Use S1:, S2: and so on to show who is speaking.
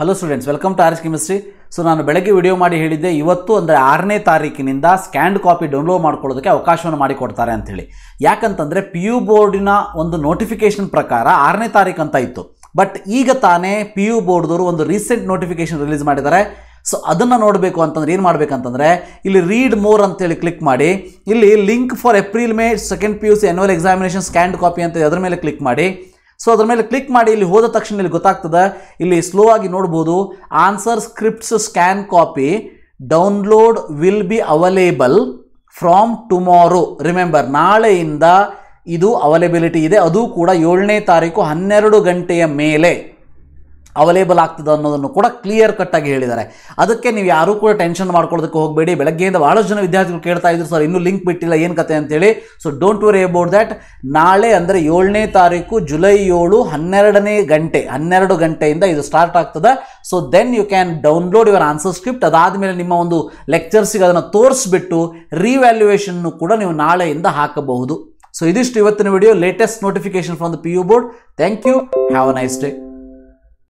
S1: hello students welcome to ours chemistry so ನಾನು ಬೆಳಗ್ಗೆ video ಮಾಡಿ ಹೇಳಿದ್ದೆ ಇವತ್ತು ಅಂದರೆ ಆರನೇ ತಾರೀಕಿನಿಂದ ಸ್ಕ್ಯಾಂಡ್ ಕಾಪಿ ಡೌನ್ಲೋಡ್ ಮಾಡ್ಕೊಳ್ಳೋದಕ್ಕೆ ಅವಕಾಶವನ್ನು ಮಾಡಿಕೊಡ್ತಾರೆ ಅಂಥೇಳಿ ಯಾಕಂತಂದರೆ ಪಿ ಯು ಬೋರ್ಡಿನ ಒಂದು ನೋಟಿಫಿಕೇಷನ್ ಪ್ರಕಾರ ಆರನೇ ತಾರೀಕು ಅಂತ ಇತ್ತು ಬಟ್ ಈಗ ತಾನೇ ಪಿ ಯು ಬೋರ್ಡ್ದವರು ಒಂದು ರೀಸೆಂಟ್ ನೋಟಿಫಿಕೇಷನ್ ರಿಲೀಸ್ ಮಾಡಿದ್ದಾರೆ ಸೊ ಅದನ್ನು ನೋಡಬೇಕು ಅಂತಂದ್ರೆ ಏನು ಮಾಡಬೇಕಂತಂದರೆ ಇಲ್ಲಿ ರೀಡ್ ಮೋರ್ ಅಂತೇಳಿ ಕ್ಲಿಕ್ ಮಾಡಿ ಇಲ್ಲಿ link for April May second P U C annual examination scanned copy ಅಂತ ಅದರ ಮೇಲೆ ಕ್ಲಿಕ್ ಮಾಡಿ ಸೊ ಅದರ ಮೇಲೆ ಕ್ಲಿಕ್ ಮಾಡಿ ಇಲ್ಲಿ ಹೋದ ತಕ್ಷಣ ಇಲ್ಲಿ ಗೊತ್ತಾಗ್ತದೆ ಇಲ್ಲಿ ಸ್ಲೋ ಆಗಿ ನೋಡ್ಬೋದು answer scripts scan copy download will be available from tomorrow remember ನಾಳೆಯಿಂದ ಇದು ಅವೈಲೇಬಿಲಿಟಿ ಇದೆ ಅದು ಕೂಡ ಏಳನೇ ತಾರೀಕು ಹನ್ನೆರಡು ಗಂಟೆಯ ಮೇಲೆ ಅವೈಲೇಬಲ್ ಆಗ್ತದೆ ಅನ್ನೋದನ್ನು ಕೂಡ ಕ್ಲಿಯರ್ ಕಟ್ಟಾಗಿ ಹೇಳಿದ್ದಾರೆ ಅದಕ್ಕೆ ನೀವು ಯಾರೂ ಕೂಡ ಟೆನ್ಷನ್ ಮಾಡ್ಕೊಳ್ಳೋದಕ್ಕೆ ಹೋಗಬೇಡಿ ಬೆಳಗ್ಗೆಯಿಂದ ಭಾಳಷ್ಟು ಜನ ವಿದ್ಯಾರ್ಥಿಗಳು ಕೇಳ್ತಾ ಇದ್ರು ಸರ್ ಇನ್ನೂ ಲಿಂಕ್ ಬಿಟ್ಟಿಲ್ಲ ಏನು ಕತೆ ಅಂತೇಳಿ so don't worry about that ನಾಳೆ ಅಂದರೆ ಏಳನೇ ತಾರೀಕು ಜುಲೈ ಏಳು ಹನ್ನೆರಡನೇ ಗಂಟೆ ಹನ್ನೆರಡು ಗಂಟೆಯಿಂದ ಇದು ಸ್ಟಾರ್ಟ್ ಆಗ್ತದೆ so then you can download your answer script ಅದಾದ ಮೇಲೆ ನಿಮ್ಮ ಒಂದು ಲೆಕ್ಚರ್ಸಿಗೆ ಅದನ್ನು ತೋರಿಸ್ಬಿಟ್ಟು ರಿವ್ಯಾಲ್ಯೂಯೇಷನ್ನು ಕೂಡ ನೀವು ನಾಳೆಯಿಂದ ಹಾಕಬಹುದು ಸೊ ಇದಿಷ್ಟು ಇವತ್ತಿನ video latest notification from the P U board thank you have a nice day